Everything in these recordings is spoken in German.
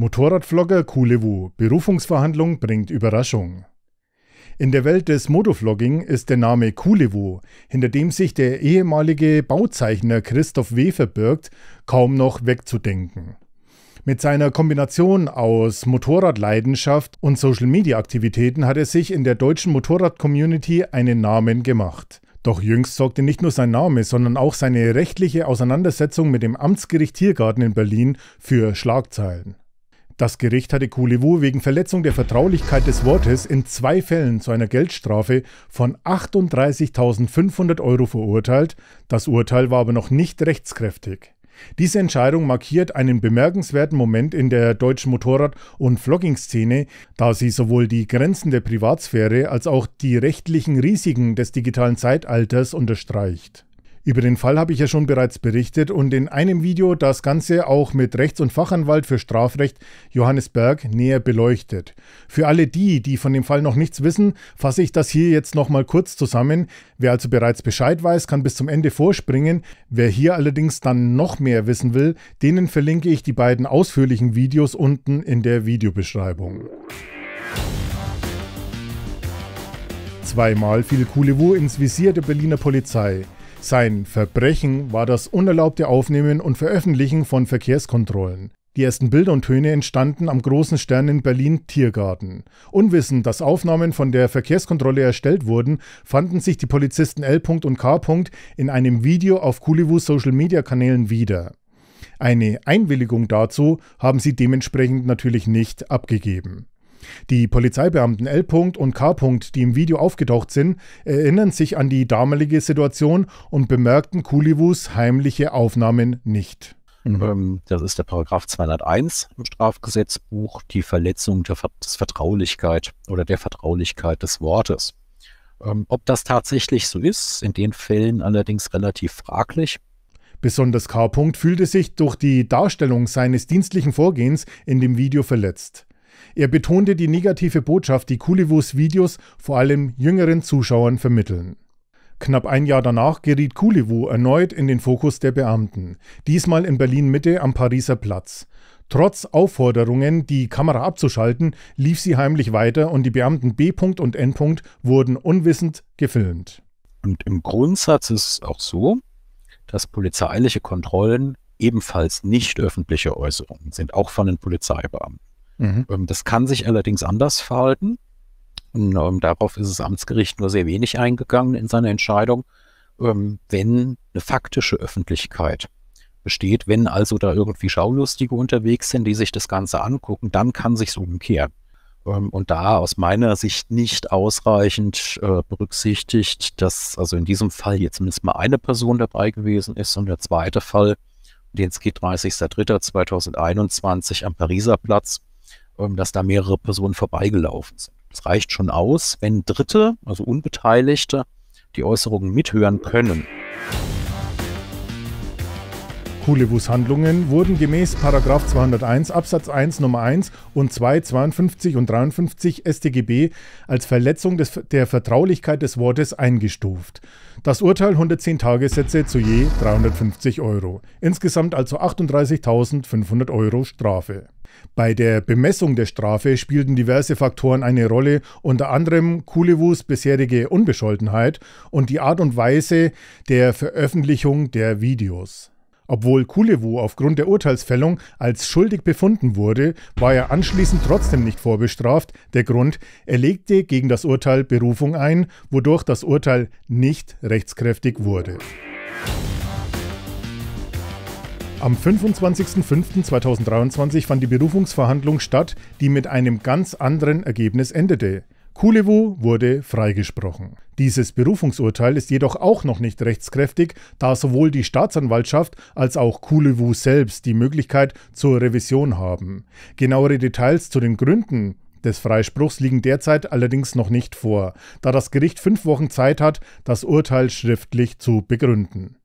Motorradvlogger Kulewu, Berufungsverhandlung bringt Überraschung. In der Welt des Motovlogging ist der Name Kulewu, hinter dem sich der ehemalige Bauzeichner Christoph W. verbirgt, kaum noch wegzudenken. Mit seiner Kombination aus Motorradleidenschaft und Social-Media-Aktivitäten hat er sich in der deutschen Motorrad-Community einen Namen gemacht. Doch jüngst sorgte nicht nur sein Name, sondern auch seine rechtliche Auseinandersetzung mit dem Amtsgericht Tiergarten in Berlin für Schlagzeilen. Das Gericht hatte Koulevou wegen Verletzung der Vertraulichkeit des Wortes in zwei Fällen zu einer Geldstrafe von 38.500 Euro verurteilt. Das Urteil war aber noch nicht rechtskräftig. Diese Entscheidung markiert einen bemerkenswerten Moment in der deutschen Motorrad- und Vlogging-Szene, da sie sowohl die Grenzen der Privatsphäre als auch die rechtlichen Risiken des digitalen Zeitalters unterstreicht. Über den Fall habe ich ja schon bereits berichtet und in einem Video das Ganze auch mit Rechts- und Fachanwalt für Strafrecht Johannes Berg näher beleuchtet. Für alle die, die von dem Fall noch nichts wissen, fasse ich das hier jetzt nochmal kurz zusammen. Wer also bereits Bescheid weiß, kann bis zum Ende vorspringen. Wer hier allerdings dann noch mehr wissen will, denen verlinke ich die beiden ausführlichen Videos unten in der Videobeschreibung. Zweimal fiel Kulewu ins Visier der Berliner Polizei. Sein Verbrechen war das unerlaubte Aufnehmen und Veröffentlichen von Verkehrskontrollen. Die ersten Bilder und Töne entstanden am Großen Stern in Berlin Tiergarten. Unwissend, dass Aufnahmen von der Verkehrskontrolle erstellt wurden, fanden sich die Polizisten L. und K. in einem Video auf Kuliwus Social Media Kanälen wieder. Eine Einwilligung dazu haben sie dementsprechend natürlich nicht abgegeben. Die Polizeibeamten L. und K. die im Video aufgetaucht sind, erinnern sich an die damalige Situation und bemerkten Kulivus heimliche Aufnahmen nicht. Ähm, das ist der Paragraph 201 im Strafgesetzbuch, die Verletzung der Vertraulichkeit oder der Vertraulichkeit des Wortes. Ähm, ob das tatsächlich so ist, in den Fällen allerdings relativ fraglich. Besonders K. fühlte sich durch die Darstellung seines dienstlichen Vorgehens in dem Video verletzt. Er betonte die negative Botschaft, die Kulivos Videos vor allem jüngeren Zuschauern vermitteln. Knapp ein Jahr danach geriet Kulivo erneut in den Fokus der Beamten, diesmal in Berlin-Mitte am Pariser Platz. Trotz Aufforderungen, die Kamera abzuschalten, lief sie heimlich weiter und die Beamten B. und N. wurden unwissend gefilmt. Und im Grundsatz ist es auch so, dass polizeiliche Kontrollen ebenfalls nicht öffentliche Äußerungen sind, auch von den Polizeibeamten. Mhm. Ähm, das kann sich allerdings anders verhalten. Und, um, ähm, darauf ist das Amtsgericht nur sehr wenig eingegangen in seiner Entscheidung. Ähm, wenn eine faktische Öffentlichkeit besteht, wenn also da irgendwie Schaulustige unterwegs sind, die sich das Ganze angucken, dann kann sich umkehren. Ähm, und da aus meiner Sicht nicht ausreichend äh, berücksichtigt, dass also in diesem Fall jetzt zumindest mal eine Person dabei gewesen ist und der zweite Fall, den es geht, 30.03.2021 am Pariser Platz, ähm, dass da mehrere Personen vorbeigelaufen sind. Es reicht schon aus, wenn Dritte, also Unbeteiligte, die Äußerungen mithören können. Kulevus Handlungen wurden gemäß 201 Absatz 1 Nummer 1 und 2, 52 und 53 StGB als Verletzung des, der Vertraulichkeit des Wortes eingestuft. Das Urteil 110 Tagessätze zu je 350 Euro. Insgesamt also 38.500 Euro Strafe. Bei der Bemessung der Strafe spielten diverse Faktoren eine Rolle, unter anderem Kulewus bisherige Unbescholtenheit und die Art und Weise der Veröffentlichung der Videos. Obwohl Kulewu aufgrund der Urteilsfällung als schuldig befunden wurde, war er anschließend trotzdem nicht vorbestraft. Der Grund, er legte gegen das Urteil Berufung ein, wodurch das Urteil nicht rechtskräftig wurde. Am 25.05.2023 fand die Berufungsverhandlung statt, die mit einem ganz anderen Ergebnis endete. Kulewu wurde freigesprochen. Dieses Berufungsurteil ist jedoch auch noch nicht rechtskräftig, da sowohl die Staatsanwaltschaft als auch Kulewu selbst die Möglichkeit zur Revision haben. Genauere Details zu den Gründen des Freispruchs liegen derzeit allerdings noch nicht vor, da das Gericht fünf Wochen Zeit hat, das Urteil schriftlich zu begründen.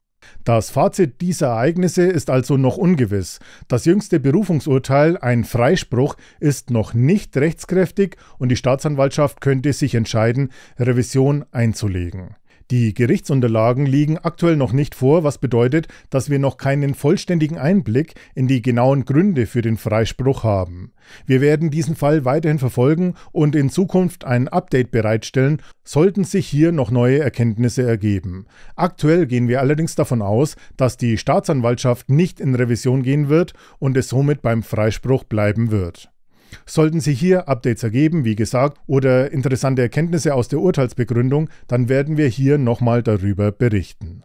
Das Fazit dieser Ereignisse ist also noch ungewiss. Das jüngste Berufungsurteil, ein Freispruch, ist noch nicht rechtskräftig und die Staatsanwaltschaft könnte sich entscheiden, Revision einzulegen. Die Gerichtsunterlagen liegen aktuell noch nicht vor, was bedeutet, dass wir noch keinen vollständigen Einblick in die genauen Gründe für den Freispruch haben. Wir werden diesen Fall weiterhin verfolgen und in Zukunft ein Update bereitstellen, sollten sich hier noch neue Erkenntnisse ergeben. Aktuell gehen wir allerdings davon aus, dass die Staatsanwaltschaft nicht in Revision gehen wird und es somit beim Freispruch bleiben wird. Sollten Sie hier Updates ergeben, wie gesagt, oder interessante Erkenntnisse aus der Urteilsbegründung, dann werden wir hier nochmal darüber berichten.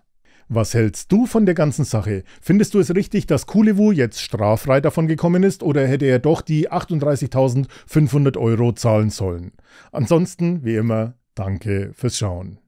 Was hältst du von der ganzen Sache? Findest du es richtig, dass Kulewu jetzt straffrei davon gekommen ist oder hätte er doch die 38.500 Euro zahlen sollen? Ansonsten, wie immer, danke fürs Schauen.